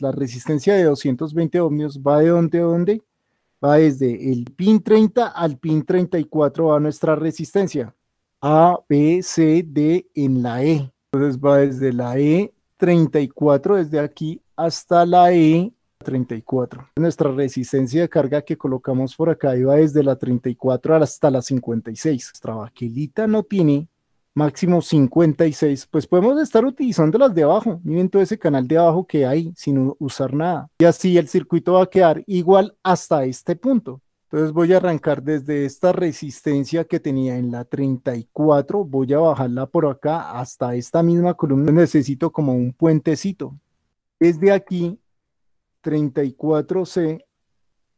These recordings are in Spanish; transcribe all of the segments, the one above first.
La resistencia de 220 ohmios va de dónde a dónde? Va desde el pin 30 al pin 34 va nuestra resistencia. A, B, C, D en la E. Entonces va desde la E 34, desde aquí hasta la E 34. Nuestra resistencia de carga que colocamos por acá iba desde la 34 hasta la 56. Nuestra vaquelita no tiene máximo 56, pues podemos estar utilizando las de abajo, miren todo ese canal de abajo que hay sin usar nada. Y así el circuito va a quedar igual hasta este punto. Entonces voy a arrancar desde esta resistencia que tenía en la 34, voy a bajarla por acá hasta esta misma columna, necesito como un puentecito. Desde aquí, 34C,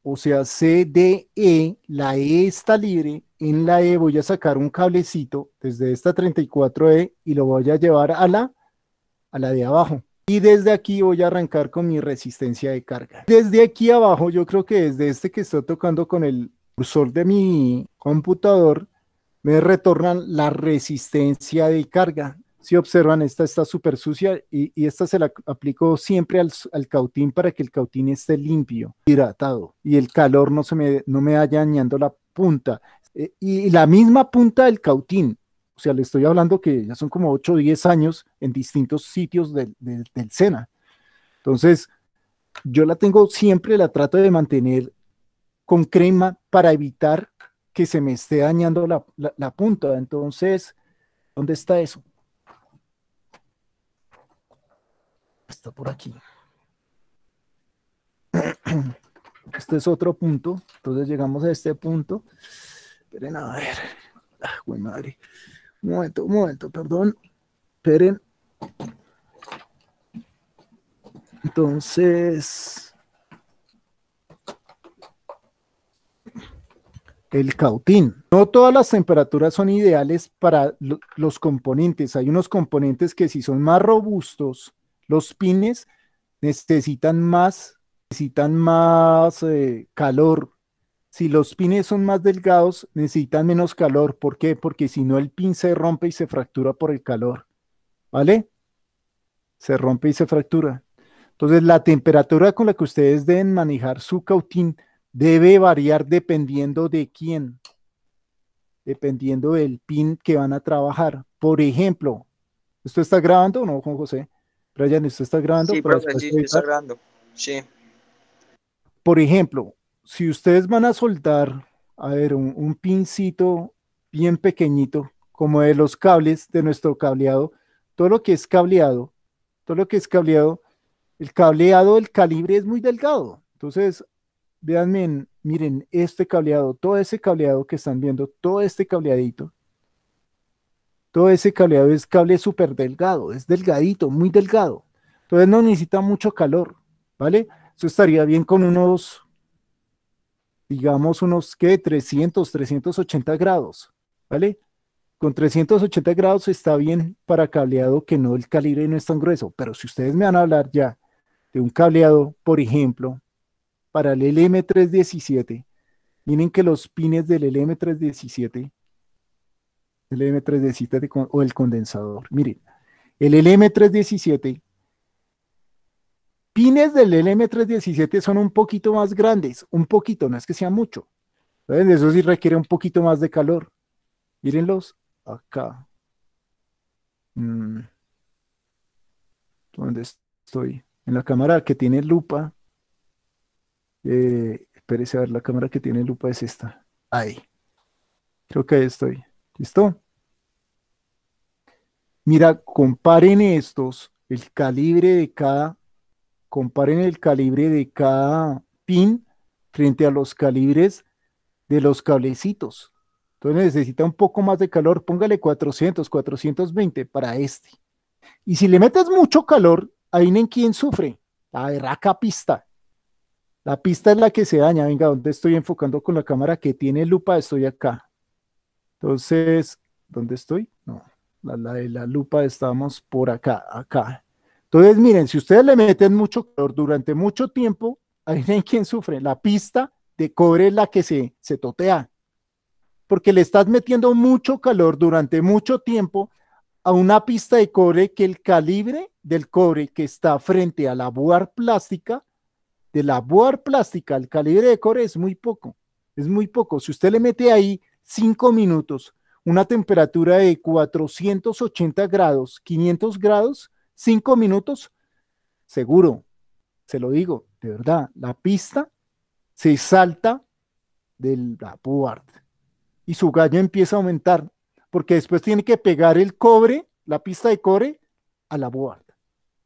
o sea, CDE, la E está libre, en la E voy a sacar un cablecito desde esta 34E y lo voy a llevar a la, a la de abajo. Y desde aquí voy a arrancar con mi resistencia de carga. Desde aquí abajo, yo creo que desde este que estoy tocando con el cursor de mi computador, me retornan la resistencia de carga. Si observan, esta está súper sucia y, esta se la aplico siempre al, cautín para que el cautín esté limpio, hidratado y el calor no, se me, no me vaya dañando la punta. Eh, y la misma punta del Cautín. O sea, le estoy hablando que ya son como 8 o 10 años en distintos sitios del, del, Sena. Entonces, yo la tengo siempre, la trato de mantener con crema para evitar que se me esté dañando la punta. Entonces, ¿dónde está eso? Está por aquí. Este es otro punto. Entonces llegamos a este punto. Esperen a ver. Ah, madre. Un momento, un momento, perdón. Esperen. Entonces. El cautín. No todas las temperaturas son ideales para los componentes. Hay unos componentes que si son más robustos, los pines necesitan más, necesitan más eh, calor si los pines son más delgados, necesitan menos calor. ¿Por qué? Porque si no, el pin se rompe y se fractura por el calor. ¿Vale? Se rompe y se fractura. Entonces, la temperatura con la que ustedes deben manejar su cautín debe variar dependiendo de quién, dependiendo del pin que van a trabajar. Por ejemplo, ¿usted está grabando o no, Juan José? Brian, ¿usted está grabando? Sí, profe, sí, grabando. Sí. Por ejemplo, si ustedes van a soltar, a ver, un, pincito bien pequeñito, como de los cables de nuestro cableado, todo lo que es cableado, todo lo que es cableado, el cableado el calibre es muy delgado. Entonces, vean, miren, este cableado, todo ese cableado que están viendo, todo este cableadito, todo ese cableado es cable súper delgado, es delgadito, muy delgado. Entonces no necesita mucho calor, ¿vale? Eso estaría bien con unos digamos, unos que 300, 380 grados, ¿vale? Con 380 grados está bien para cableado que no el calibre no es tan grueso, pero si ustedes me van a hablar ya de un cableado, por ejemplo, para el LM317, miren que los pines del LM317, el LM317 o el condensador, miren, el LM317 pines del LM317 son un poquito más grandes, un poquito, no es que sea mucho. eso sí requiere un poquito más de calor. Mírenlos acá. Mm. ¿Dónde estoy? En la cámara que tiene lupa. Eh, a ver, la cámara que tiene lupa es esta. Ahí. Creo que ahí estoy. ¿Listo? Mira, comparen estos, el calibre de cada comparen el calibre de cada pin frente a los calibres de los cablecitos. Entonces necesita un poco más de calor, póngale 400, 420 para este. Y si le metes mucho calor, ahí en quién sufre, la berraca pista. La pista es la que se daña. Venga, donde estoy enfocando con la cámara que tiene lupa? Estoy acá. Entonces, ¿dónde estoy? No, la de la lupa estamos por acá, acá. Entonces, miren, si ustedes le meten mucho calor durante mucho tiempo, ahí ven quién sufre. La pista de cobre es la que se, se totea, porque le estás metiendo mucho calor durante mucho tiempo a una pista de cobre que el calibre del cobre que está frente a la buar plástica, de la buar plástica el calibre de cobre es muy poco, es muy poco. Si usted le mete ahí cinco minutos, una temperatura de 480 grados, 500 grados, cinco minutos, seguro, se lo digo, de verdad, la pista se salta de la board y su gallo empieza a aumentar, porque después tiene que pegar el cobre, la pista de cobre, a la board,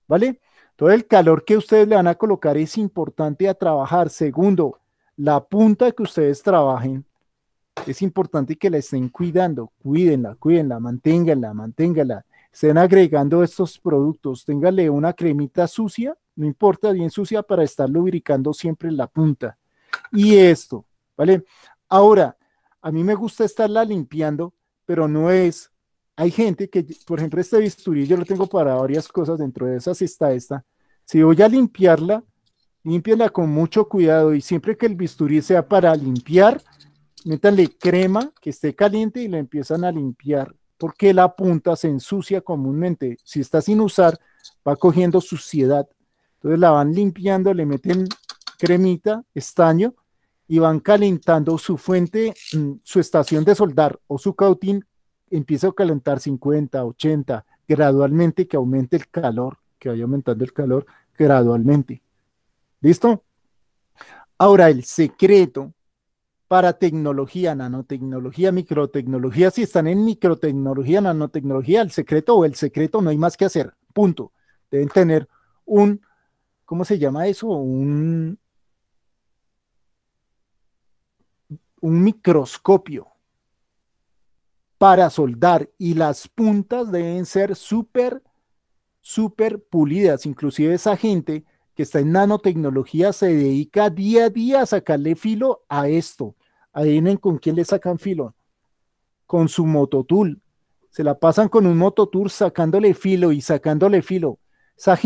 ¿vale? Todo el calor que ustedes le van a colocar es importante a trabajar. Segundo, la punta que ustedes trabajen es importante que la estén cuidando, cuídenla, cuídenla, manténganla, manténganla estén agregando estos productos. Téngale una cremita sucia, no importa, bien sucia, para estar lubricando siempre la punta. Y esto, ¿vale? Ahora, a mí me gusta estarla limpiando, pero no es. Hay gente que, por ejemplo, este bisturí yo lo tengo para varias cosas, dentro de esas está esta. Si voy a limpiarla, límpiala con mucho cuidado y siempre que el bisturí sea para limpiar, métanle crema que esté caliente y la empiezan a limpiar porque la punta se ensucia comúnmente. Si está sin usar, va cogiendo suciedad. Entonces la van limpiando, le meten cremita, estaño, y van calentando su fuente, mm, su estación de soldar o su cautín empieza a calentar 50, 80, gradualmente que aumente el calor, que vaya aumentando el calor gradualmente. ¿Listo? Ahora, el secreto para tecnología, nanotecnología, microtecnología. Si están en microtecnología, nanotecnología, el secreto o el secreto no hay más que hacer. Punto. Deben tener un, ¿cómo se llama eso? Un, un microscopio para soldar y las puntas deben ser súper, súper pulidas. Inclusive esa gente que está en nanotecnología se dedica día a día a sacarle filo a esto. Adivinen con quién le sacan filo. Con su mototool. Se la pasan con un mototool sacándole filo y sacándole filo. Esa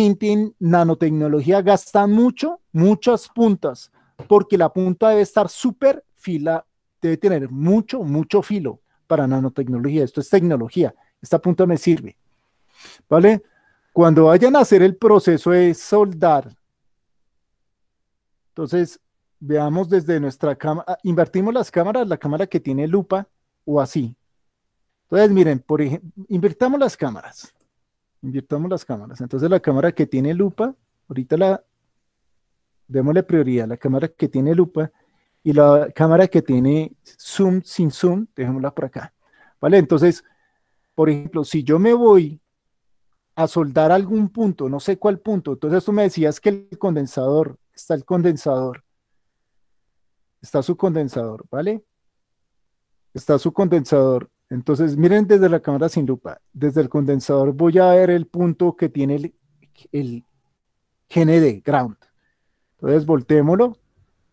nanotecnología gasta mucho, muchas puntas, porque la punta debe estar súper fila, debe tener mucho, mucho filo para nanotecnología. Esto es tecnología. Esta punta me sirve. ¿Vale? Cuando vayan a hacer el proceso de soldar, entonces Veamos desde nuestra cámara, ah, invertimos las cámaras, la cámara que tiene lupa o así. Entonces, miren, por ejemplo, invirtamos las cámaras. Invirtamos las cámaras. Entonces, la cámara que tiene lupa, ahorita la démosle prioridad la cámara que tiene lupa y la cámara que tiene zoom sin zoom, dejémosla por acá. ¿Vale? Entonces, por ejemplo, si yo me voy a soldar algún punto, no sé cuál punto, entonces tú me decías que el condensador, está el condensador, está su condensador, ¿vale? Está su condensador. Entonces, miren desde la cámara sin lupa. Desde el condensador voy a ver el punto que tiene el, GND, ground. Entonces, volteémoslo.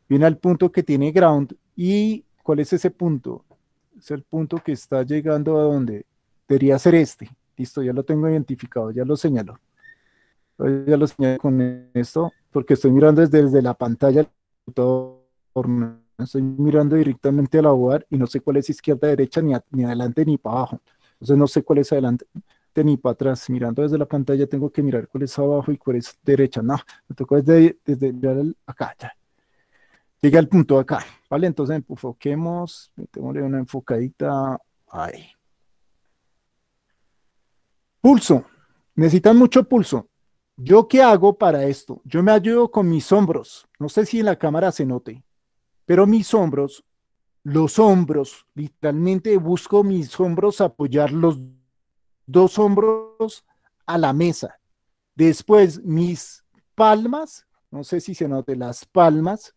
Viene al punto que tiene ground. ¿Y cuál es ese punto? Es el punto que está llegando a donde debería ser este. Listo, ya lo tengo identificado, ya lo señaló ya lo señalo con esto, porque estoy mirando desde, la pantalla computador. Estoy mirando directamente a la y no sé cuál es izquierda, derecha, ni, adelante ni para abajo. Entonces no sé cuál es adelante ni para atrás. Mirando desde la pantalla tengo que mirar cuál es abajo y cuál es derecha. No, me tocó desde, desde mirar acá. Llega Llegué al punto acá. Vale, entonces enfoquemos. metemosle una enfocadita. Ahí. Pulso. Necesitan mucho pulso. ¿Yo qué hago para esto? Yo me ayudo con mis hombros. No sé si en la cámara se note pero mis hombros, los hombros, literalmente busco mis hombros apoyar los dos hombros a la mesa. Después mis palmas, no sé si se note las palmas,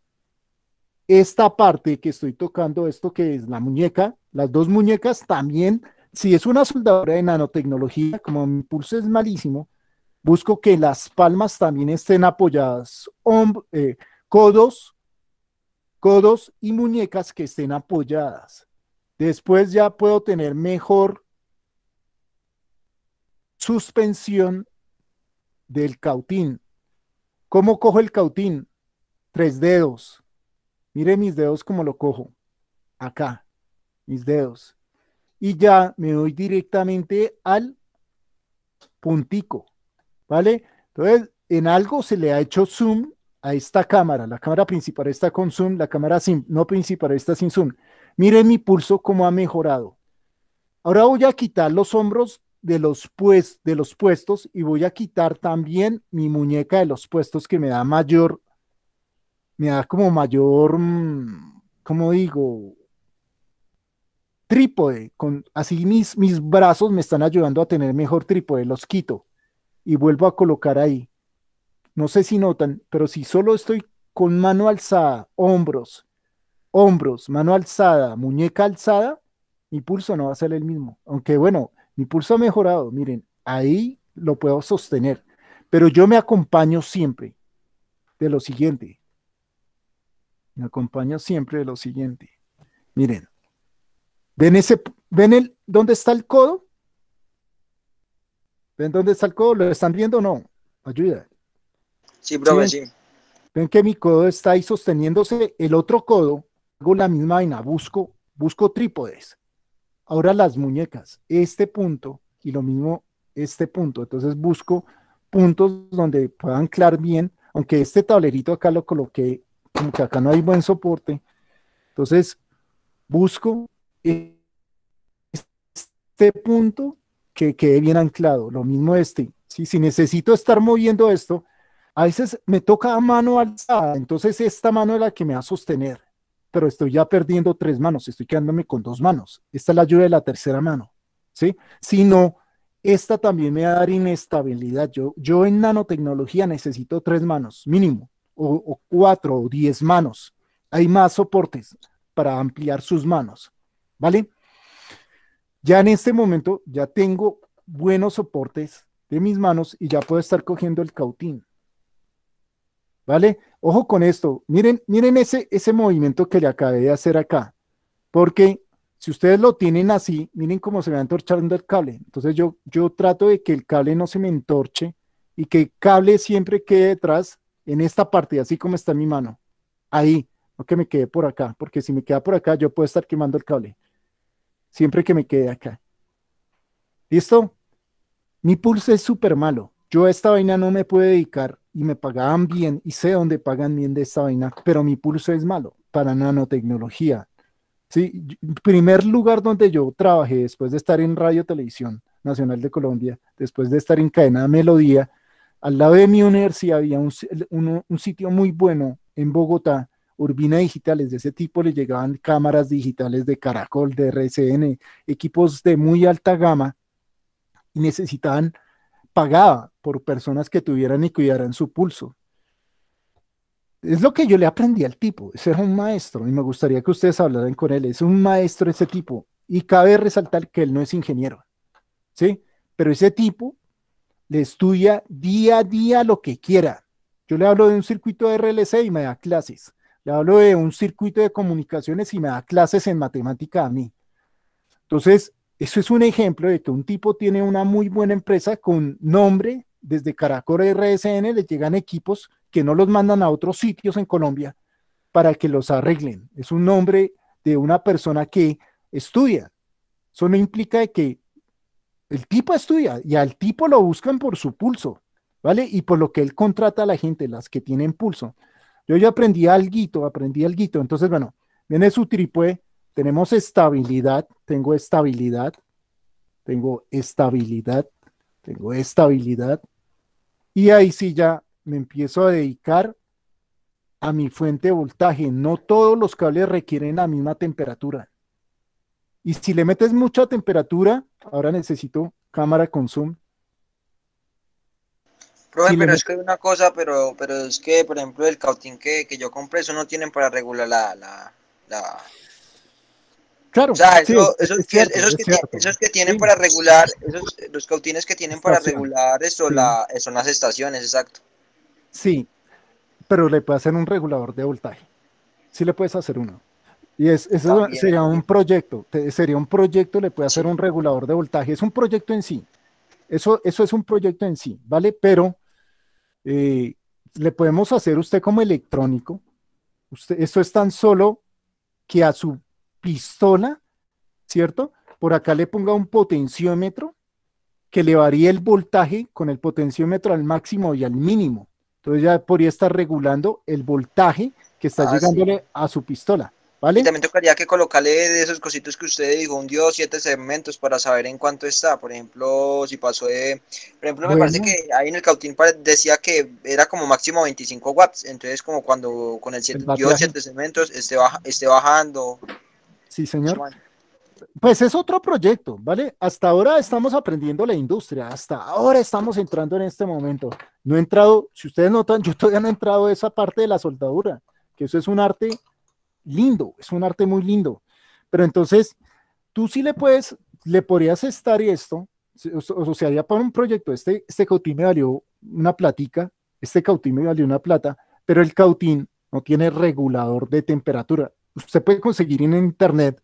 esta parte que estoy tocando, esto que es la muñeca, las dos muñecas también, si es una soldadora de nanotecnología, como mi pulso es malísimo, busco que las palmas también estén apoyadas, eh, codos, codos y muñecas que estén apoyadas. Después ya puedo tener mejor suspensión del cautín. ¿Cómo cojo el cautín? Tres dedos. Mire mis dedos como lo cojo. Acá, mis dedos. Y ya me voy directamente al puntico. ¿Vale? Entonces, en algo se le ha hecho zoom a esta cámara, la cámara principal está con zoom, la cámara sin, no principal está sin zoom. Miren mi pulso cómo ha mejorado. Ahora voy a quitar los hombros de los, pues, de los puestos y voy a quitar también mi muñeca de los puestos que me da mayor, me da como mayor, mm, ¿cómo digo? Trípode. Con, así mis, mis brazos me están ayudando a tener mejor trípode, los quito y vuelvo a colocar ahí. No sé si notan, pero si solo estoy con mano alzada, hombros, hombros, mano alzada, muñeca alzada, mi pulso no va a ser el mismo. Aunque bueno, mi pulso ha mejorado, miren, ahí lo puedo sostener. Pero yo me acompaño siempre de lo siguiente. Me acompaño siempre de lo siguiente. Miren, ven ese, ven el, ¿dónde está el codo? ¿Ven dónde está el codo? ¿Lo están viendo o no? Ayuda. Sí, profe, Ven que mi codo está ahí sosteniéndose, el otro codo, hago la misma vaina, busco, busco trípodes. Ahora las muñecas, este punto y lo mismo este punto. Entonces busco puntos donde pueda anclar bien, aunque este tablerito acá lo coloqué, como que acá no hay buen soporte. Entonces busco este punto que quede bien anclado, lo mismo este. ¿sí? Si necesito estar moviendo esto, a veces me toca a mano alzada, entonces esta mano es la que me va a sostener, pero estoy ya perdiendo tres manos, estoy quedándome con dos manos. Esta es la ayuda de la tercera mano, ¿sí? Si no, esta también me va a dar inestabilidad. Yo, en nanotecnología necesito tres manos mínimo, o cuatro o diez manos. Hay más soportes para ampliar sus manos, ¿vale? Ya en este momento ya tengo buenos soportes de mis manos y ya puedo estar cogiendo el cautín. ¿vale? Ojo con esto, miren, miren ese, ese movimiento que le acabé de hacer acá, porque si ustedes lo tienen así, miren cómo se va entorchando el cable. Entonces yo, yo trato de que el cable no se me entorche y que el cable siempre quede detrás en esta parte, así como está en mi mano. Ahí, no que me quede por acá, porque si me queda por acá, yo puedo estar quemando el cable. Siempre que me quede acá. ¿Listo? Mi pulso es súper malo. Yo a esta vaina no me puedo dedicar y me pagaban bien y sé dónde pagan bien de esta vaina, pero mi pulso es malo para nanotecnología. Sí, primer lugar donde yo trabajé después de estar en Radio Televisión Nacional de Colombia, después de estar en Cadena Melodía, al lado de mi universidad había un, sitio muy bueno en Bogotá, Urbina Digitales, de ese tipo le llegaban cámaras digitales de Caracol, de RCN, equipos de muy alta gama y necesitaban, pagaba por personas que tuvieran y cuidaran su pulso. Es lo que yo le aprendí al tipo, ese es un maestro y me gustaría que ustedes hablaran con él, es un maestro ese tipo y cabe resaltar que él no es ingeniero, ¿sí? Pero ese tipo le estudia día a día lo que quiera. Yo le hablo de un circuito de RLC y me da clases, le hablo de un circuito de comunicaciones y me da clases en matemática a mí. Entonces, eso es un ejemplo de que un tipo tiene una muy buena empresa con nombre, desde Caracol RSN le llegan equipos que no los mandan a otros sitios en Colombia para que los arreglen. Es un nombre de una persona que estudia. Eso no implica que el tipo estudia y al tipo lo buscan por su pulso, ¿vale? Y por lo que él contrata a la gente, las que tienen pulso. Yo ya aprendí algo, aprendí algo, Entonces, bueno, viene su tripue, tenemos estabilidad, tengo estabilidad, tengo estabilidad, tengo estabilidad, y ahí sí ya me empiezo a dedicar a mi fuente de voltaje. No todos los cables requieren la misma temperatura. Y si le metes mucha temperatura, ahora necesito cámara con zoom. pero es que una cosa, pero, pero es que, por ejemplo, el cautín que, yo compré, eso no tienen para regular la, Claro, esos, que tienen, para regular, los cautines que tienen para regular eso, son las estaciones, exacto. Sí, pero le puede hacer un regulador de voltaje. Sí le puedes hacer uno. Y es, eso sería un proyecto, sería un proyecto, le puede hacer un regulador de voltaje. Es un proyecto en sí. Eso, eso es un proyecto en sí, ¿vale? Pero eh, le podemos hacer usted como electrónico. Usted, es tan solo que a su pistola, ¿cierto? Por acá le ponga un potenciómetro que le varía el voltaje con el potenciómetro al máximo y al mínimo. Entonces ya podría estar regulando el voltaje que está ah, llegándole a su pistola. ¿Vale? también tocaría que colocarle de esos cositos que usted dijo, un dios, siete segmentos para saber en cuánto está. Por ejemplo, si pasó de. Por ejemplo, me parece que ahí en el Cautín decía que era como máximo 25 watts. Entonces, como cuando con el, siete, siete segmentos esté este bajando, Sí, señor. Pues es otro proyecto, ¿vale? Hasta ahora estamos aprendiendo la industria, hasta ahora estamos entrando en este momento. No he entrado, si ustedes notan, yo todavía no he entrado esa parte de la soldadura, que eso es un arte lindo, es un arte muy lindo. Pero entonces, tú sí le puedes, le podrías estar y esto, o, sea, ya para un proyecto, este, este cautín me valió una platica, este cautín me valió una plata, pero el cautín no tiene regulador de temperatura usted puede conseguir en Internet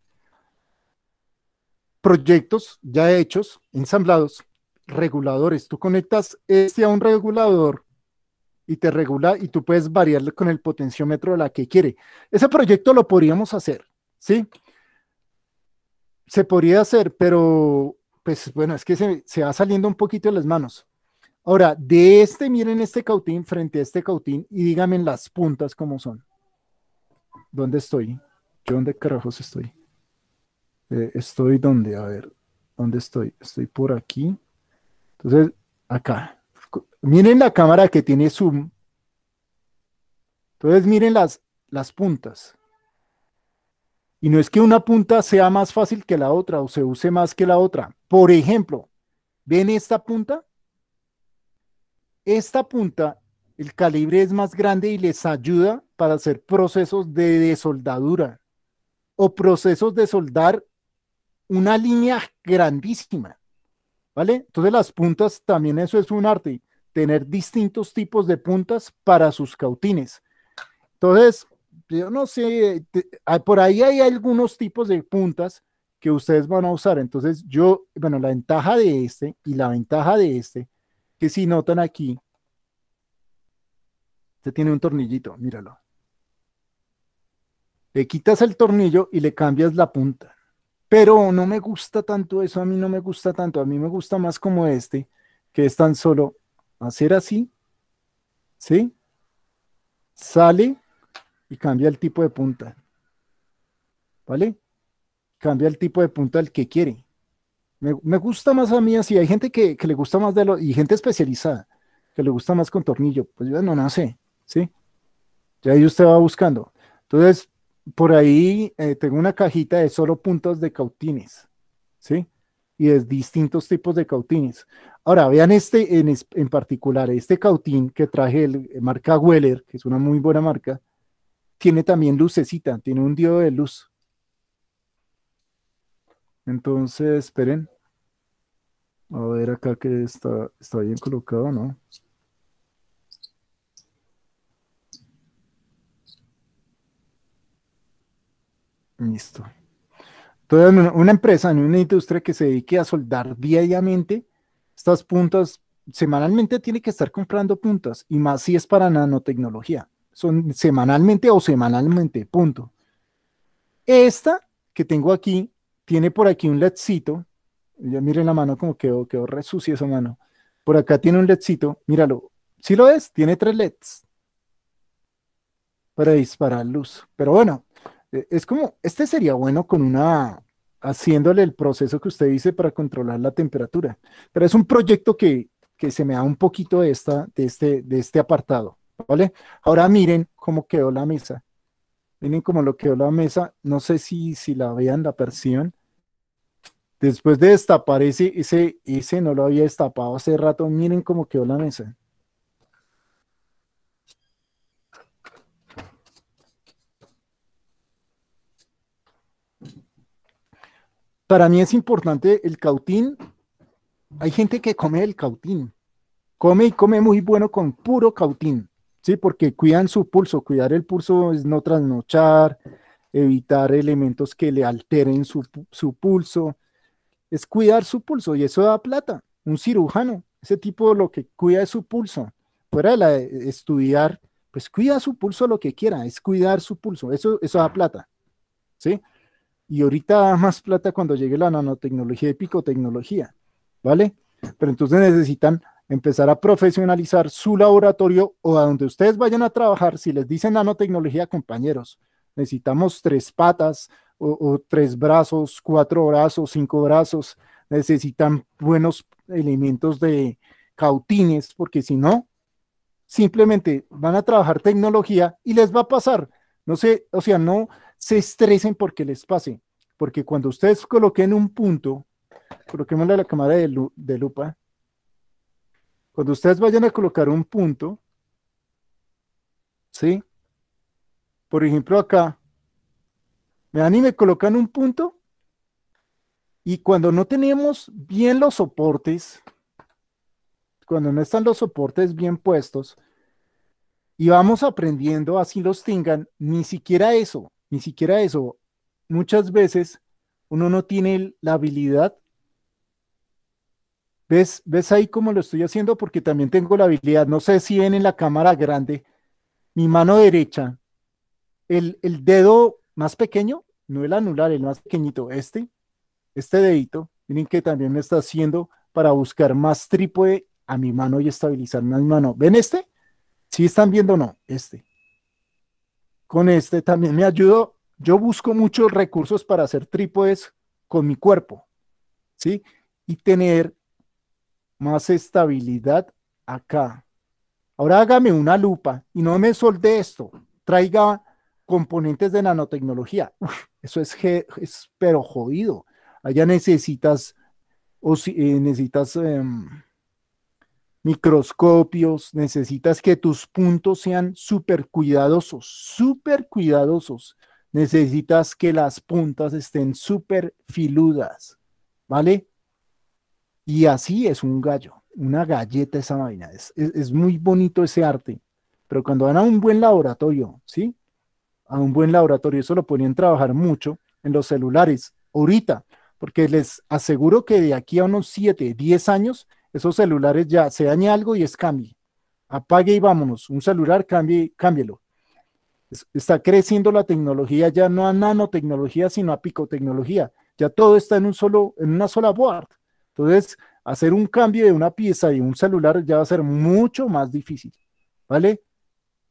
proyectos ya hechos, ensamblados, reguladores. Tú conectas este a un regulador y te regula y tú puedes variarle con el potenciómetro a la que quiere. Ese proyecto lo podríamos hacer, ¿sí? Se podría hacer, pero pues bueno, es que se, se va saliendo un poquito de las manos. Ahora, de este, miren este cautín frente a este cautín y díganme las puntas cómo son. ¿Dónde estoy? ¿Yo dónde carajos estoy? Eh, ¿Estoy donde, A ver, ¿dónde estoy? Estoy por aquí. Entonces, acá. Miren la cámara que tiene zoom. Entonces, miren las, las puntas. Y no es que una punta sea más fácil que la otra o se use más que la otra. Por ejemplo, ¿ven esta punta? Esta punta, el calibre es más grande y les ayuda para hacer procesos de desoldadura o procesos de soldar una línea grandísima. ¿Vale? Entonces las puntas también eso es un arte, tener distintos tipos de puntas para sus cautines. Entonces, yo no sé, ah, por ahí hay algunos tipos de puntas que ustedes van a usar. Entonces, yo, bueno, la ventaja de este y la ventaja de este, que si notan aquí, este tiene un tornillito, míralo le quitas el tornillo y le cambias la punta. Pero no me gusta tanto eso, a mí no me gusta tanto, a mí me gusta más como este, que es tan solo hacer así, ¿sí? Sale y cambia el tipo de punta, ¿vale? Cambia el tipo de punta al que quiere. Me, gusta más a mí así, hay gente que, le gusta más de lo, y gente especializada, que le gusta más con tornillo, pues yo no, nace. ¿sí? Ya ahí usted va buscando. Entonces, por ahí eh, tengo una cajita de solo puntos de cautines, ¿sí? Y de distintos tipos de cautines. Ahora, vean este en, particular, este cautín que traje el, eh, marca Weller, que es una muy buena marca, tiene también lucecita, tiene un diodo de luz. Entonces, esperen. A ver acá que está, está bien colocado, ¿no? Listo. Entonces, una empresa, en una industria que se dedique a soldar diariamente estas puntas, semanalmente tiene que estar comprando puntas, y más si es para nanotecnología. Son semanalmente o semanalmente, punto. Esta que tengo aquí tiene por aquí un ledcito. Ya miren la mano como quedó, quedó re sucia esa mano. Por acá tiene un ledcito, míralo. Si lo es, tiene tres leds para disparar luz. Pero bueno, eh, es como, este sería bueno con una, haciéndole el proceso que usted dice para controlar la temperatura, pero es un proyecto que, que se me da un poquito de, esta, de, este, de este apartado, ¿vale? Ahora miren cómo quedó la mesa. Miren cómo lo quedó la mesa. No sé si, si la vean, la versión, Después de destapar ese, ese, ese no lo había destapado hace rato. Miren cómo quedó la mesa. Para mí es importante el cautín. Hay gente que come el cautín. Come y come muy bueno con puro cautín, ¿sí? Porque cuidan su pulso. Cuidar el pulso es no trasnochar, evitar elementos que le alteren su, pulso. Es cuidar su pulso y eso da plata. Un cirujano, ese tipo lo que cuida es su pulso. Fuera de, la eh, estudiar, pues cuida su pulso lo que quiera, es cuidar su pulso. Eso, eso da plata, ¿sí? y ahorita más plata cuando llegue la nanotecnología y picotecnología, ¿vale? Pero entonces necesitan empezar a profesionalizar su laboratorio o a donde ustedes vayan a trabajar, si les dicen nanotecnología, compañeros, necesitamos tres patas o, o tres brazos, cuatro brazos, cinco brazos, necesitan buenos elementos de cautines, porque si no, simplemente van a trabajar tecnología y les va a pasar. No sé, o sea, no, se estresen porque les pase, porque cuando ustedes coloquen un punto, coloquémosle a la cámara de, lupa, cuando ustedes vayan a colocar un punto, ¿sí? Por ejemplo, acá, me dan y me colocan un punto, y cuando no tenemos bien los soportes, cuando no están los soportes bien puestos, y vamos aprendiendo, así los tengan, ni siquiera eso, ni siquiera eso. Muchas veces uno no tiene la habilidad. ¿Ves, ¿Ves ahí cómo lo estoy haciendo? Porque también tengo la habilidad. No sé si ven en la cámara grande mi mano derecha, el, dedo más pequeño, no el anular, el más pequeñito, este, este dedito, miren que también me está haciendo para buscar más trípode a mi mano y estabilizar a mi mano. ¿Ven este? Si están viendo o no? Este con este también me ayudó. Yo busco muchos recursos para hacer trípodes con mi cuerpo, ¿sí? Y tener más estabilidad acá. Ahora hágame una lupa y no me solde esto. Traiga componentes de nanotecnología. Uf, eso es, es, pero jodido. Allá necesitas, o si, eh, necesitas em, microscopios, necesitas que tus puntos sean súper cuidadosos, súper cuidadosos. Necesitas que las puntas estén súper filudas, ¿vale? Y así es un gallo, una galleta esa vaina. Es, es, muy bonito ese arte, pero cuando van a un buen laboratorio, ¿sí? A un buen laboratorio, eso lo podrían trabajar mucho en los celulares, ahorita, porque les aseguro que de aquí a unos 7, 10 años esos celulares ya se daña algo y es cambio. Apague y vámonos. Un celular, cambie, cámbielo. está creciendo la tecnología ya no a nanotecnología, sino a picotecnología. Ya todo está en, un solo, en una sola board. Entonces, hacer un cambio de una pieza y un celular ya va a ser mucho más difícil. ¿Vale?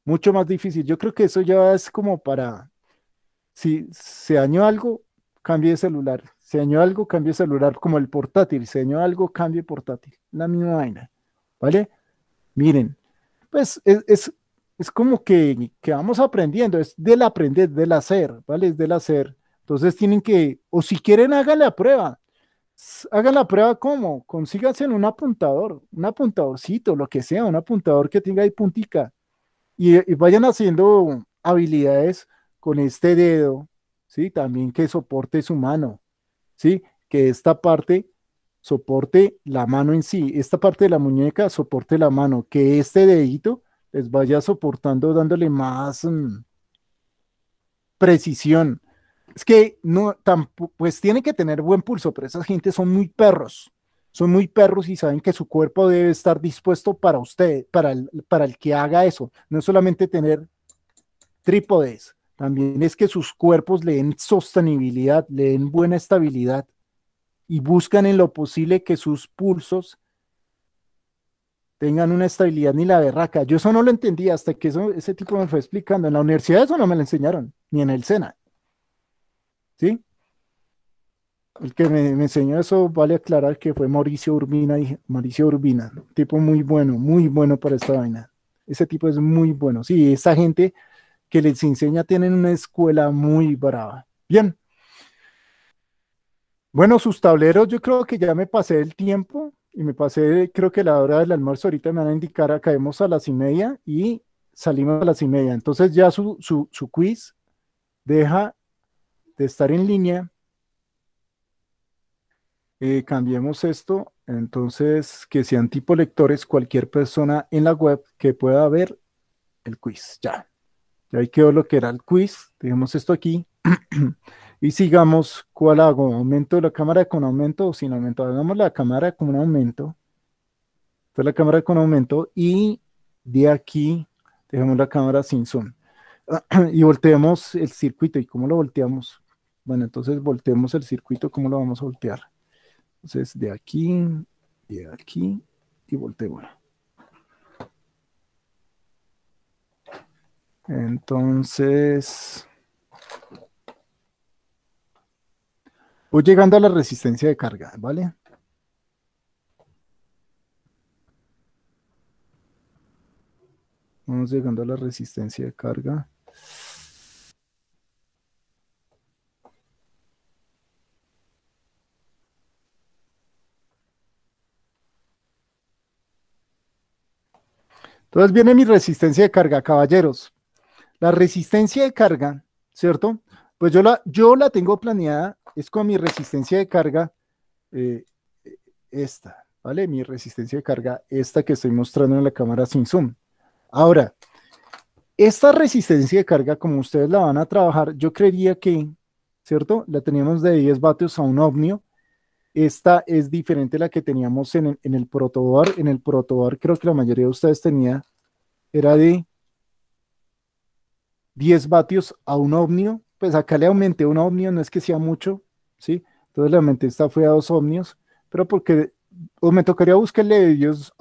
Mucho más difícil. Yo creo que eso ya es como para, si se dañó algo, cambie de celular. Se algo, cambio celular, como el portátil. Se dañó algo, cambio portátil. La misma vaina. ¿Vale? Miren, pues es, es, como que, que, vamos aprendiendo. Es del aprender, del hacer, ¿vale? Es del hacer. Entonces tienen que, o si quieren, hagan la prueba. Hagan la prueba como, consíganse en un apuntador, un apuntadorcito, lo que sea, un apuntador que tenga ahí puntica. y vayan haciendo habilidades con este dedo, ¿sí? También que soporte su mano, ¿sí? Que esta parte soporte la mano en sí, esta parte de la muñeca soporte la mano, que este dedito les vaya soportando dándole más mm, precisión. Es que no, pues tiene que tener buen pulso, pero esas gente son muy perros, son muy perros y saben que su cuerpo debe estar dispuesto para usted, para para el que haga eso, no solamente tener trípodes, también es que sus cuerpos le den sostenibilidad, le den buena estabilidad y buscan en lo posible que sus pulsos tengan una estabilidad ni la berraca. Yo eso no lo entendía hasta que ese tipo me fue explicando. En la universidad eso no me lo enseñaron, ni en el SENA. ¿Sí? El que me, enseñó eso, vale aclarar que fue Mauricio Urbina, y Mauricio Urbina, tipo muy bueno, muy bueno para esta vaina. Ese tipo es muy bueno. Sí, esa gente que les enseña, tienen una escuela muy brava. Bien. Bueno, sus tableros, yo creo que ya me pasé el tiempo y me pasé, creo que la hora del almuerzo ahorita me van a indicar, caemos a las y media y salimos a las y media. Entonces ya su, su, su quiz deja de estar en línea. Eh, cambiemos esto, entonces que sean tipo lectores cualquier persona en la web que pueda ver el quiz. Ya. Y ahí quedó lo que era el quiz. Dejemos esto aquí. y sigamos. ¿Cuál hago? ¿Aumento de la cámara con aumento o sin aumento? Hagamos la cámara con un aumento. Entonces la cámara con aumento. Y de aquí dejamos la cámara sin zoom. y volteamos el circuito. ¿Y cómo lo volteamos? Bueno, entonces volteemos el circuito. ¿Cómo lo vamos a voltear? Entonces de aquí, de aquí y volteo. Entonces, voy llegando a la resistencia de carga, ¿vale? Vamos llegando a la resistencia de carga. Entonces viene mi resistencia de carga, caballeros. La resistencia de carga, ¿cierto? Pues yo la, yo la tengo planeada, es con mi resistencia de carga, eh, esta, ¿vale? Mi resistencia de carga, esta que estoy mostrando en la cámara sin zoom. Ahora, esta resistencia de carga, como ustedes la van a trabajar, yo creería que, ¿cierto? La teníamos de 10 vatios a un ohmio. Esta es diferente a la que teníamos en el, en el protobar. En el protobar creo que la mayoría de ustedes tenía, era de 10 vatios a un ohmio, pues acá le aumenté un ohmio, no es que sea mucho, ¿sí? Entonces le aumenté esta fue a dos ohmios, pero porque me tocaría buscarle de 10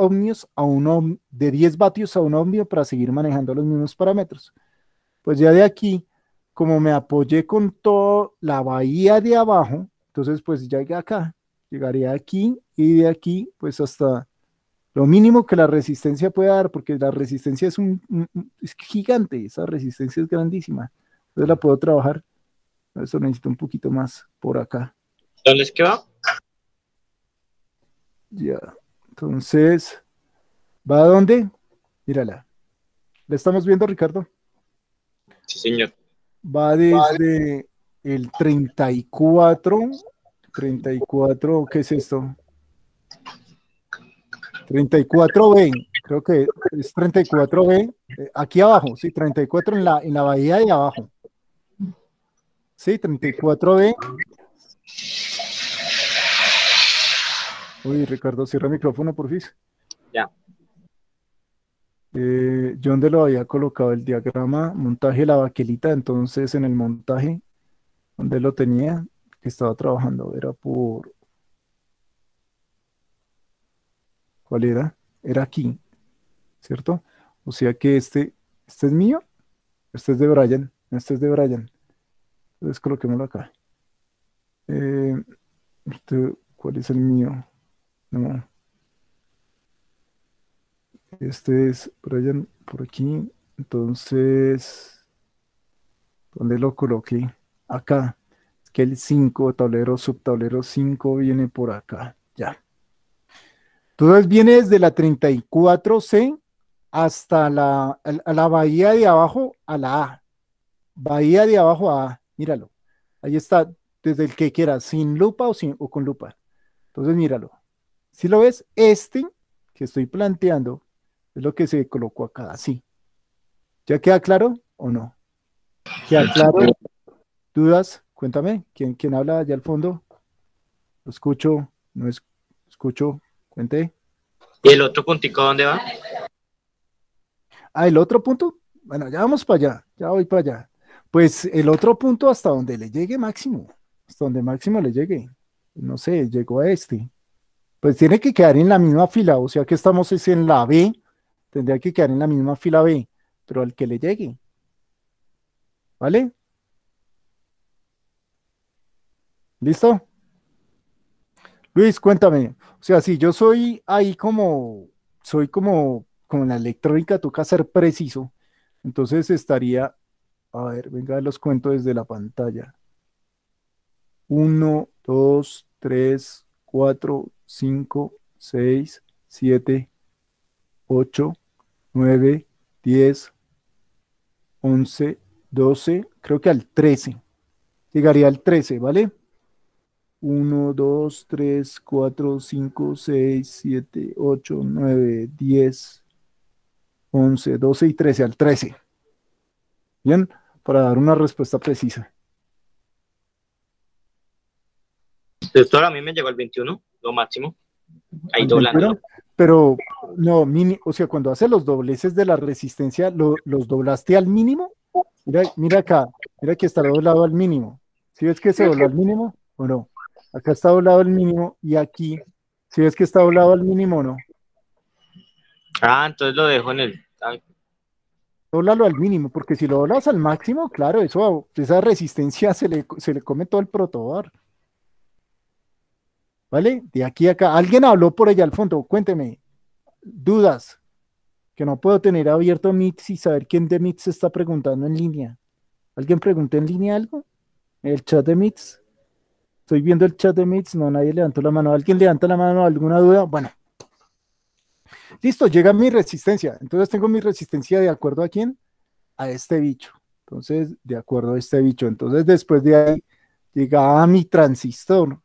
a un de 10 vatios a un ohmio para seguir manejando los mismos parámetros. Pues ya de aquí, como me apoyé con toda la bahía de abajo, entonces pues ya acá, llegaría aquí y de aquí pues hasta lo mínimo que la resistencia puede dar, porque la resistencia es un, gigante, esa resistencia es grandísima. Entonces la puedo trabajar. Eso necesito un poquito más por acá. ¿Dónde es que va? Ya. Entonces, ¿va a dónde? Mírala. ¿La estamos viendo, Ricardo? Sí, señor. Va desde el 34, 34, ¿qué es esto? 34B, creo que es 34B, eh, aquí abajo, sí, 34 en la, en la bahía de abajo. Sí, 34B. Uy, Ricardo, cierra el micrófono, por fin. Ya. yo eh, donde lo había colocado el diagrama, montaje de la baquelita, entonces en el montaje, donde lo tenía, que estaba trabajando, era por ¿Cuál era? Era aquí, ¿cierto? O sea que este, este es mío, este es de Brian, este es de Brian. Entonces coloquémoslo acá. Eh, este, ¿Cuál es el mío? No. Este es Brian por aquí. Entonces, ¿dónde lo coloqué? Acá. Es que el 5, tablero, subtablero 5 viene por acá. Ya. Entonces viene desde la 34C hasta la, la bahía de abajo a la A. Bahía de abajo a A, míralo. Ahí está, desde el que quiera, sin lupa o, sin, con lupa. Entonces míralo. Si lo ves, este que estoy planteando es lo que se colocó acá, así. ¿Ya queda claro o no? ¿Queda claro? ¿Dudas? Cuéntame, ¿quién, habla allá al fondo? Lo escucho, no es, escucho, ¿Y el otro puntico dónde va? Ah, el otro punto. Bueno, ya vamos para allá, ya voy para allá. Pues el otro punto hasta donde le llegue máximo, hasta donde máximo le llegue. No sé, llegó a este. Pues tiene que quedar en la misma fila, o sea que estamos es en la B, tendría que quedar en la misma fila B, pero al que le llegue. ¿Vale? ¿Listo? Luis, cuéntame, o sea, si yo soy ahí como, soy como, con la electrónica toca ser preciso, entonces estaría, a ver, venga, los cuento desde la pantalla. 1, 2, 3, 4, 5, 6, 7, 8, 9, 10, 11, 12, creo que al 13, llegaría al 13, ¿vale?, 1, 2, 3, 4, 5, 6, 7, 8, 9, 10, 11, 12 y 13, al 13. Bien, para dar una respuesta precisa. Doctor, a mí me llegó el 21, lo máximo. Ahí doblando. Pero, no, o sea, cuando hace los dobleces de la resistencia, ¿lo, ¿los doblaste al mínimo? Mira, mira acá, mira que está doblado al mínimo. ¿Sí ves que se dobló al mínimo o no? Acá está doblado el mínimo y aquí, si ¿sí ves que está doblado al mínimo, ¿no? Ah, entonces lo dejo en el... doblalo al mínimo, porque si lo doblas al máximo, claro, eso, esa resistencia se le, se le come todo el protobar. ¿Vale? De aquí a acá. Alguien habló por allá al fondo, cuénteme. Dudas. Que no puedo tener abierto Mix y saber quién de Mix está preguntando en línea. ¿Alguien preguntó en línea algo? ¿El chat de Mix? Estoy viendo el chat de Mits, no, nadie levantó la mano. ¿Alguien levanta la mano? ¿Alguna duda? Bueno. Listo, llega mi resistencia. Entonces tengo mi resistencia de acuerdo a quién? A este bicho. Entonces, de acuerdo a este bicho. Entonces, después de ahí, llega a mi transistor.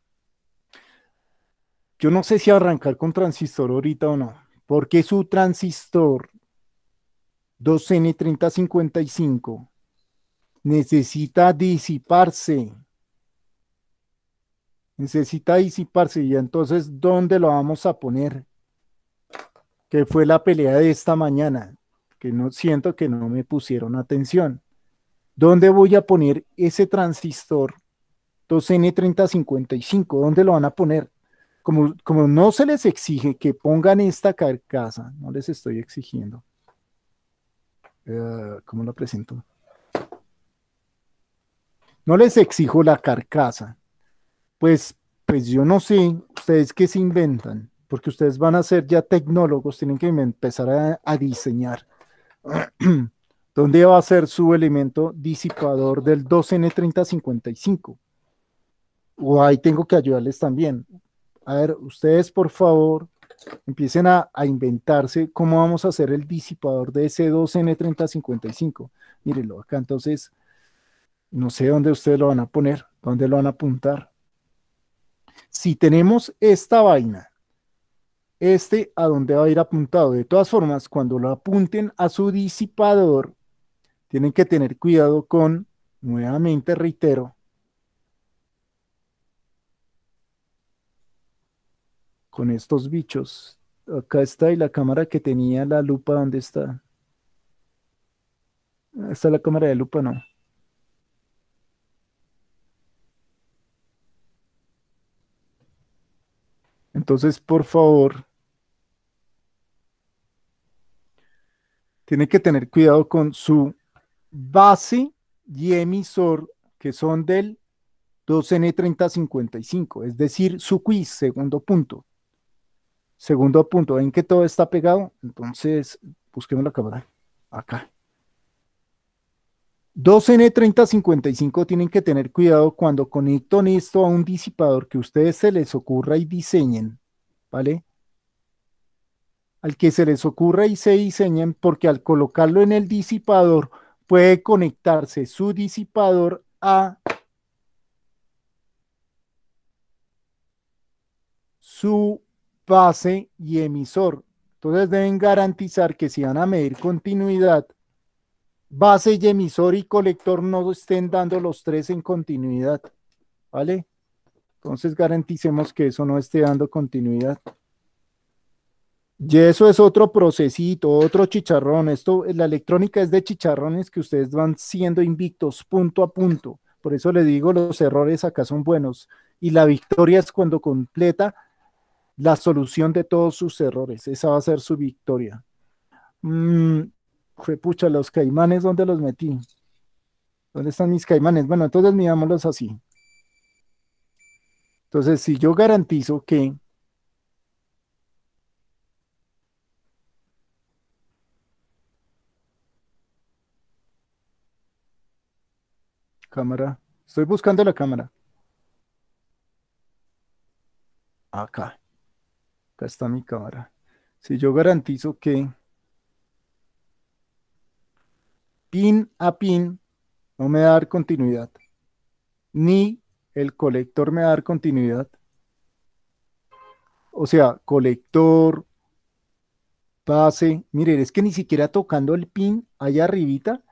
Yo no sé si arrancar con transistor ahorita o no, porque su transistor 2N3055 necesita disiparse necesita disiparse y entonces ¿dónde lo vamos a poner? Que fue la pelea de esta mañana, que no siento que no me pusieron atención. ¿Dónde voy a poner ese transistor 2N3055? ¿Dónde lo van a poner? Como, como no se les exige que pongan esta carcasa, no les estoy exigiendo. Eh, ¿Cómo lo presento? No les exijo la carcasa, pues, pues, yo no sé, ustedes qué se inventan, porque ustedes van a ser ya tecnólogos, tienen que empezar a, diseñar. ¿Dónde va a ser su elemento disipador del 2N3055? O ahí tengo que ayudarles también. A ver, ustedes por favor empiecen a, a inventarse cómo vamos a hacer el disipador de ese 2N3055. Mírenlo acá, entonces, no sé dónde ustedes lo van a poner, dónde lo van a apuntar si tenemos esta vaina, este a dónde va a ir apuntado. De todas formas, cuando lo apunten a su disipador, tienen que tener cuidado con, nuevamente reitero, con estos bichos. Acá está y la cámara que tenía la lupa, ¿dónde está? Está la cámara de lupa, no. Entonces, por favor, tiene que tener cuidado con su base y emisor, que son del 2N3055, es decir, su quiz, segundo punto. Segundo punto, ¿ven que todo está pegado? Entonces, busquemos la cámara. Acá. 2 N3055 tienen que tener cuidado cuando conectan esto a un disipador que ustedes se les ocurra y diseñen, ¿vale? Al que se les ocurra y se diseñen, porque al colocarlo en el disipador puede conectarse su disipador a su base y emisor. Entonces deben garantizar que si van a medir continuidad, base y emisor y colector no estén dando los tres en continuidad, ¿vale? Entonces garanticemos que eso no esté dando continuidad. Y eso es otro procesito, otro chicharrón. Esto, la electrónica es de chicharrones que ustedes van siendo invictos punto a punto. Por eso le digo, los errores acá son buenos. Y la victoria es cuando completa la solución de todos sus errores. Esa va a ser su victoria. Mm, pucha, los caimanes, ¿dónde los metí? ¿Dónde están mis caimanes? Bueno, entonces mirámoslos así. Entonces, si yo garantizo que cámara, estoy buscando la cámara. Acá, acá está mi cámara. Si yo garantizo que pin a pin no me va a dar continuidad, ni el colector me va a dar continuidad. O sea, colector, pase, miren, es que ni siquiera tocando el pin allá arribita,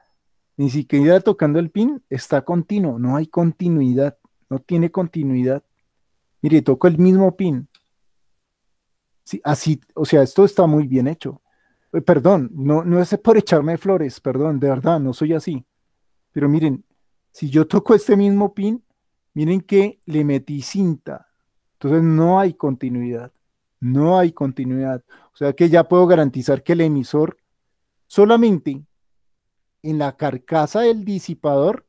ni siquiera tocando el pin, está continuo, no hay continuidad, no tiene continuidad. Mire, toco el mismo pin. Sí, así, o sea, esto está muy bien hecho. Eh, perdón, no, no es por echarme flores, perdón, de verdad, no soy así. Pero miren, si yo toco este mismo pin, miren que le metí cinta. Entonces no hay continuidad, no hay continuidad. O sea que ya puedo garantizar que el emisor solamente en la carcasa del disipador,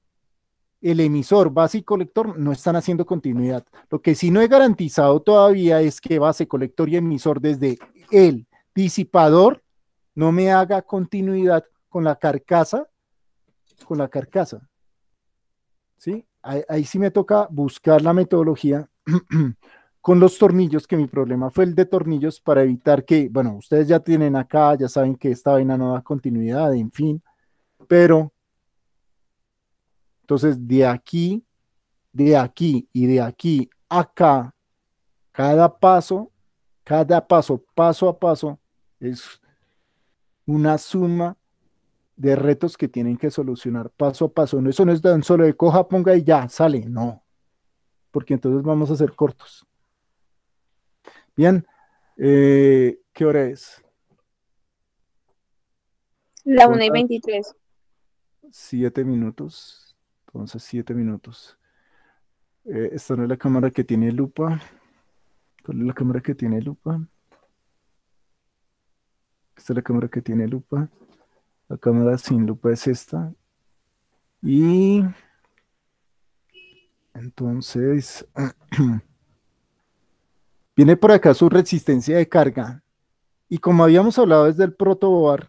el emisor, base y colector no están haciendo continuidad. Lo que sí no he garantizado todavía es que base, colector y emisor desde el disipador no me haga continuidad con la carcasa, con la carcasa. ¿Sí? Ahí, sí me toca buscar la metodología con los tornillos, que mi problema fue el de tornillos para evitar que, bueno, ustedes ya tienen acá, ya saben que esta vaina no da continuidad, en fin, pero entonces de aquí, de aquí y de aquí acá, cada paso, cada paso, paso a paso, es una suma de retos que tienen que solucionar paso a paso. eso no es tan solo de coja, ponga y ya, sale, no. Porque entonces vamos a ser cortos. Bien, eh, ¿qué hora es? La 1 y 23. Siete minutos. Entonces, siete minutos. Eh, esta no es la cámara que tiene lupa. ¿Cuál es la cámara que tiene lupa? Esta es la cámara que tiene lupa. La cámara sin lupa es esta. Y entonces viene por acá su resistencia de carga. Y como habíamos hablado desde el protoboard,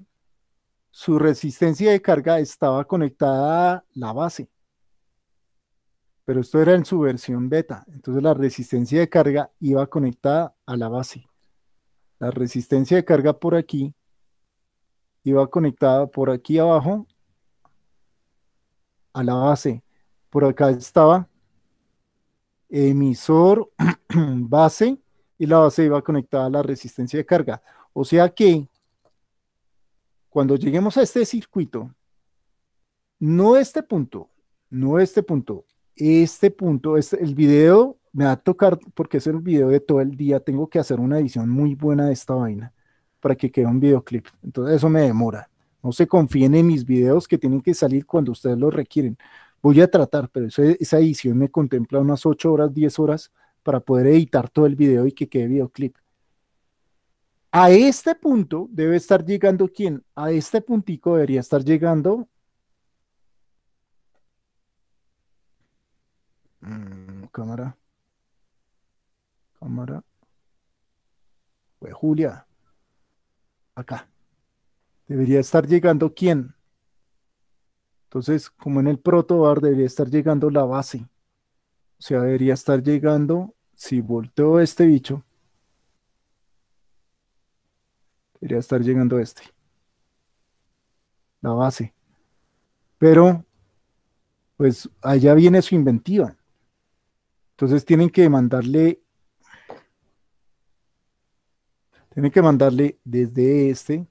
su resistencia de carga estaba conectada a la base. Pero esto era en su versión beta. Entonces la resistencia de carga iba conectada a la base. La resistencia de carga por aquí iba conectada por aquí abajo a la base. Por acá estaba emisor, base, y la base iba conectada a la resistencia de carga. O sea que cuando lleguemos a este circuito, no este punto, no este punto, este punto, es este, el video me va a tocar, porque es el video de todo el día, tengo que hacer una edición muy buena de esta vaina para que quede un videoclip. Entonces eso me demora. No se confíen en mis videos que tienen que salir cuando ustedes lo requieren. Voy a tratar, pero esa edición me contempla unas 8 horas, 10 horas para poder editar todo el video y que quede videoclip. A este punto debe estar llegando quién? A este puntico debería estar llegando. Mm, cámara cámara. Pues Julia, acá. Debería estar llegando quién. Entonces, como en el protobar, debería estar llegando la base. O sea, debería estar llegando, si volteo este bicho, debería estar llegando este. La base. Pero, pues allá viene su inventiva. Entonces tienen que mandarle Tiene que mandarle desde este.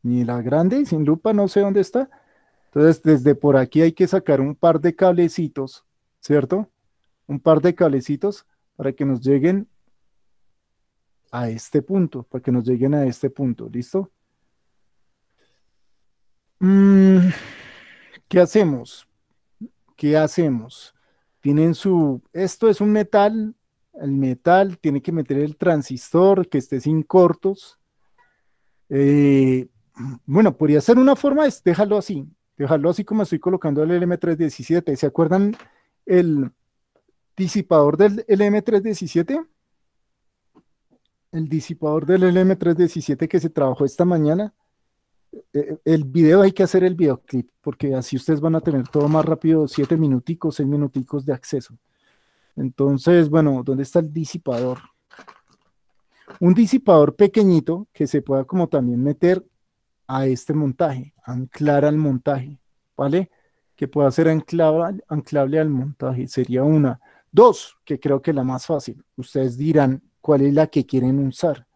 Ni la grande, sin lupa, no sé dónde está. Entonces, desde por aquí hay que sacar un par de cablecitos, ¿cierto? Un par de cablecitos para que nos lleguen a este punto, para que nos lleguen a este punto, ¿listo? Mm, ¿Qué hacemos? ¿Qué hacemos? Tienen su... Esto es un metal el metal, tiene que meter el transistor, que esté sin cortos. Eh, bueno, podría ser una forma, déjalo así, déjalo así como estoy colocando el LM317. ¿Se acuerdan el disipador del LM317? El disipador del LM317 que se trabajó esta mañana. Eh, eh, el video hay que hacer el videoclip, porque así ustedes van a tener todo más rápido, siete minuticos, seis minuticos de acceso. Entonces, bueno, ¿dónde está el disipador? Un disipador pequeñito que se pueda como también meter a este montaje, anclar al montaje, ¿vale? Que pueda ser anclable, anclable al montaje, sería una. Dos, que creo que es la más fácil. Ustedes dirán cuál es la que quieren usar.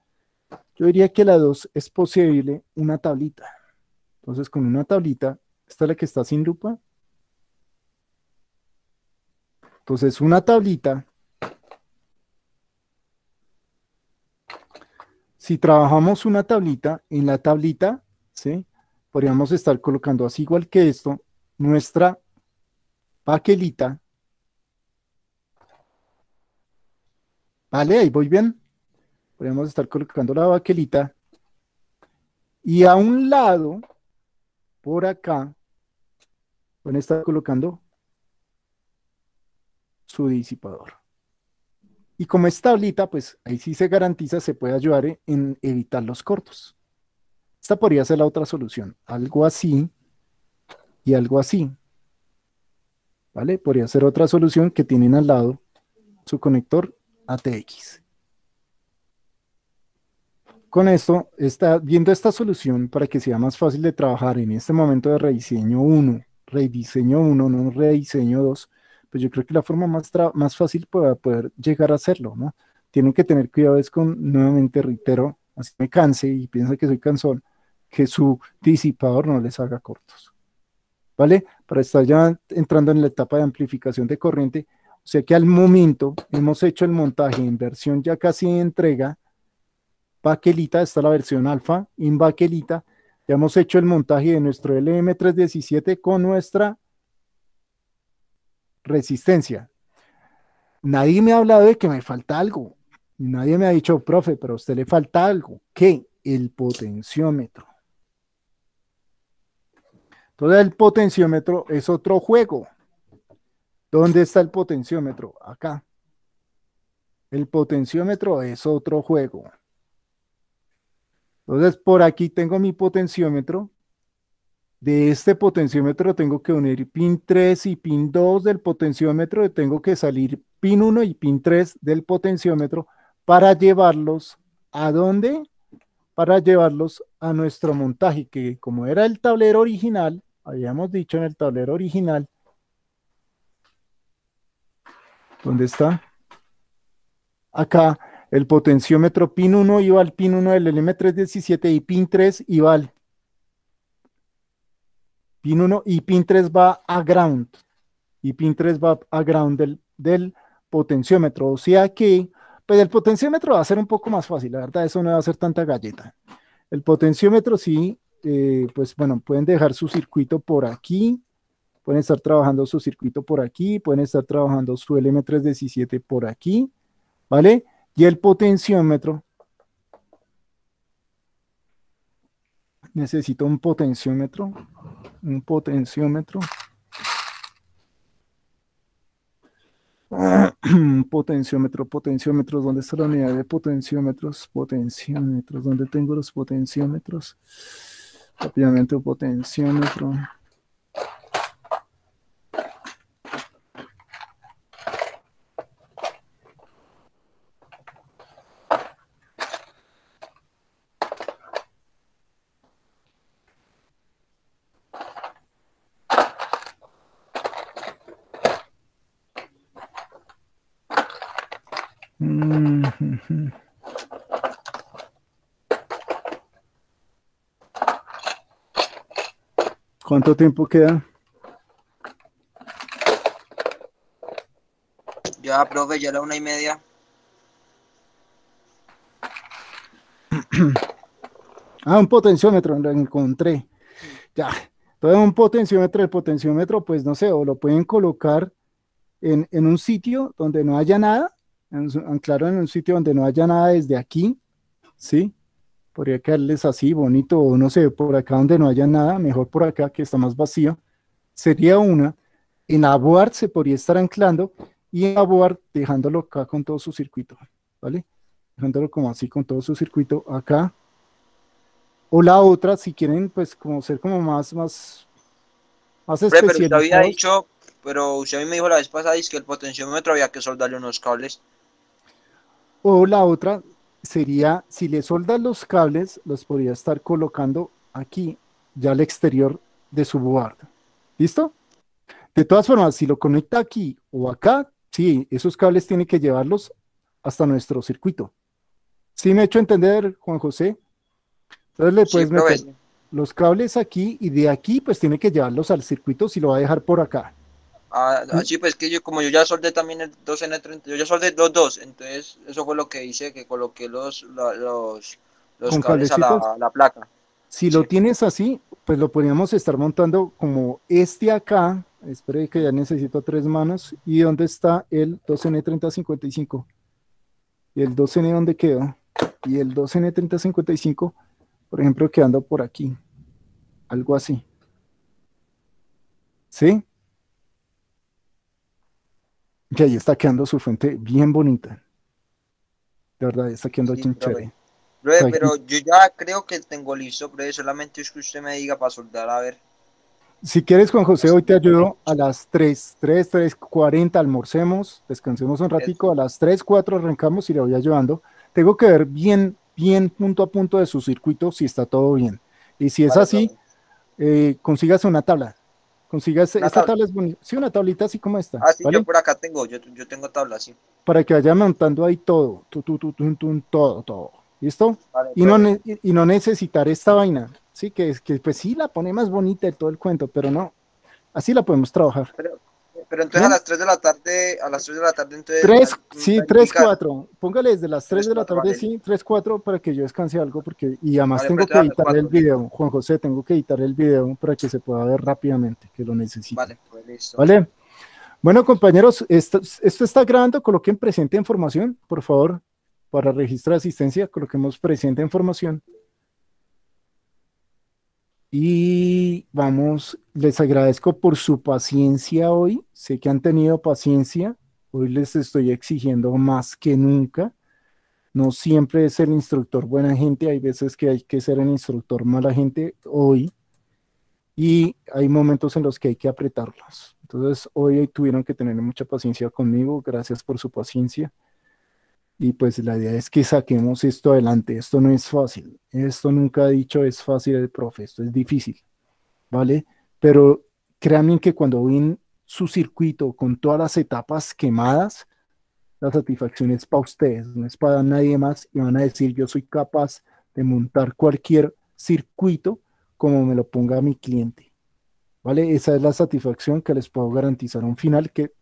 Yo diría que la dos es posible una tablita. Entonces, con una tablita, esta es la que está sin lupa, entonces, una tablita, si trabajamos una tablita, en la tablita, ¿sí? Podríamos estar colocando así igual que esto, nuestra paquelita, Vale, ahí voy bien. Podríamos estar colocando la baquelita. Y a un lado, por acá, pueden estar colocando su disipador. Y como es tablita, pues ahí sí se garantiza, se puede ayudar en evitar los cortos. Esta podría ser la otra solución. Algo así y algo así. ¿Vale? Podría ser otra solución que tienen al lado su conector ATX. Con esto, está, viendo esta solución para que sea más fácil de trabajar en este momento de rediseño 1, rediseño 1, no rediseño 2, pues yo creo que la forma más, más fácil para poder llegar a hacerlo, ¿no? Tienen que tener cuidado es con, nuevamente reitero, así me canse y piensa que soy cansón, que su disipador no les haga cortos, ¿vale? Para estar ya entrando en la etapa de amplificación de corriente, o sea que al momento hemos hecho el montaje en versión ya casi de entrega, baquelita, está la versión alfa, in ya hemos hecho el montaje de nuestro LM317 con nuestra resistencia. Nadie me ha hablado de que me falta algo. Nadie me ha dicho, profe, pero a usted le falta algo. ¿Qué? El potenciómetro. Entonces el potenciómetro es otro juego. ¿Dónde está el potenciómetro? Acá. El potenciómetro es otro juego. Entonces por aquí tengo mi potenciómetro de este potenciómetro tengo que unir pin 3 y pin 2 del potenciómetro, y tengo que salir pin 1 y pin 3 del potenciómetro para llevarlos a dónde? Para llevarlos a nuestro montaje, que como era el tablero original, habíamos dicho en el tablero original, ¿dónde está? Acá el potenciómetro pin 1 iba al pin 1 del LM317 y pin 3 iba al Pin 1 y pin 3 va a ground. Y pin 3 va a ground del, potenciómetro. O sea que, pues el potenciómetro va a ser un poco más fácil. La verdad, eso no va a ser tanta galleta. El potenciómetro sí, eh, pues bueno, pueden dejar su circuito por aquí. Pueden estar trabajando su circuito por aquí. Pueden estar trabajando su LM317 por aquí. ¿Vale? Y el potenciómetro Necesito un potenciómetro. Un potenciómetro. potenciómetro, potenciómetros, ¿dónde está la unidad de potenciómetros? Potenciómetros, ¿dónde tengo los potenciómetros? Rápidamente un potenciómetro. ¿Cuánto tiempo queda? Ya, profe, ya la una y media. ah, un potenciómetro, lo encontré. Ya. Entonces, un potenciómetro, el potenciómetro, pues no sé, o lo pueden colocar en, un sitio donde no haya nada, claro, en un sitio donde no haya nada desde aquí, ¿sí? podría quedarles así, bonito, o no sé, por acá donde no haya nada, mejor por acá que está más vacío, sería una. En board se podría estar anclando y en board dejándolo acá con todo su circuito, ¿vale? Dejándolo como así con todo su circuito acá. O la otra, si quieren, pues como ser como más, más, más especial. Pero usted había dicho, pero usted a mí me dijo la vez pasada que el potenciómetro había que soldarle unos cables. O la otra, sería, si le soldas los cables, los podría estar colocando aquí, ya al exterior de su board. ¿Listo? De todas formas, si lo conecta aquí o acá, sí, esos cables tiene que llevarlos hasta nuestro circuito. ¿Sí me he hecho entender, Juan José? Entonces le puedes los cables aquí y de aquí pues tiene que llevarlos al circuito si lo va a dejar por acá. Ah, así ¿Mm? pues que yo, como yo ya soldé también el 2N30, yo ya soldé los dos, entonces eso fue lo que hice, que coloqué los, los, cables a la, placa. Si lo tienes así, pues lo podríamos estar montando como este acá, espere que ya necesito tres manos, y dónde está el 2N3055, y el 2N dónde quedó, y el 2N3055, por ejemplo, quedando por aquí, algo así. ¿Sí? Ya ahí está quedando su fuente bien bonita. De verdad, está quedando sí, Pero, yo ya creo que tengo listo, pero solamente es que usted me diga para soldar, a ver. Si quieres, Juan José, hoy te ayudo a las 3, 3, 3, 40, almorcemos, descansemos un ratico, a las 3, 4 arrancamos y le voy ayudando. Tengo que ver bien, bien punto a punto de su circuito si está todo bien. Y si es así, eh, consígase una tabla. Consigas, esta tabla. es bonita. Sí, una tablita así como esta. Ah, sí, yo por acá tengo, yo, yo tengo tabla, así. Para que vaya montando ahí todo, tu, tu, tu, todo, todo. ¿Listo? y, no, pues. no necesitar esta vaina. Sí, que, que pues sí la pone más bonita todo el cuento, pero no. Así la podemos trabajar. Pero entonces a las 3 de la tarde, a las 3 de la tarde entonces... 3, sí, 3, 4. Póngale desde las 3, de la tarde, sí, 3, 4 para que yo descanse algo porque... Y además tengo que editar el video, Juan José, tengo que editar el video para que se pueda ver rápidamente, que lo necesito. Vale, pues listo. Vale. Bueno, compañeros, esto, está grabando, coloquen presente información, por favor, para registrar asistencia, coloquemos presente información. Y vamos, les agradezco por su paciencia hoy. Sé que han tenido paciencia. Hoy les estoy exigiendo más que nunca. No siempre es el instructor buena gente. Hay veces que hay que ser el instructor mala gente hoy. Y hay momentos en los que hay que apretarlos. Entonces, hoy tuvieron que tener mucha paciencia conmigo. Gracias por su paciencia. Y pues la idea es que saquemos esto adelante. Esto no es fácil. Esto nunca ha dicho es fácil el profe, esto es difícil. ¿Vale? Pero créanme que cuando ven su circuito con todas las etapas quemadas, la satisfacción es para ustedes, no es para nadie más. Y van a decir, yo soy capaz de montar cualquier circuito como me lo ponga mi cliente. ¿Vale? Esa es la satisfacción que les puedo garantizar un final que,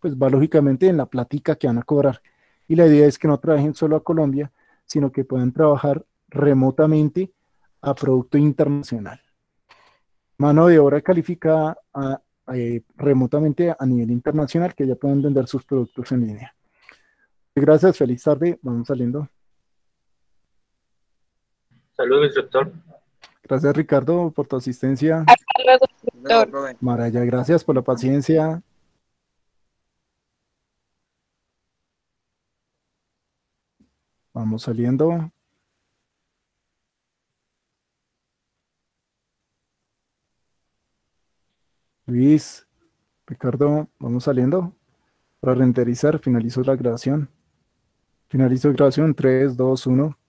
pues va lógicamente en la plática que van a cobrar y la idea es que no trabajen solo a Colombia, sino que puedan trabajar remotamente a producto internacional. Mano de obra calificada eh, remotamente a nivel internacional, que ya puedan vender sus productos en línea. Gracias, feliz tarde, vamos saliendo. Saludos, instructor. Gracias, Ricardo, por tu asistencia. Hasta luego, instructor. Maraya, gracias por la paciencia. Vamos saliendo. Luis, Ricardo, vamos saliendo. Para renderizar, finalizo la grabación. Finalizo la grabación, 3, 2, 1.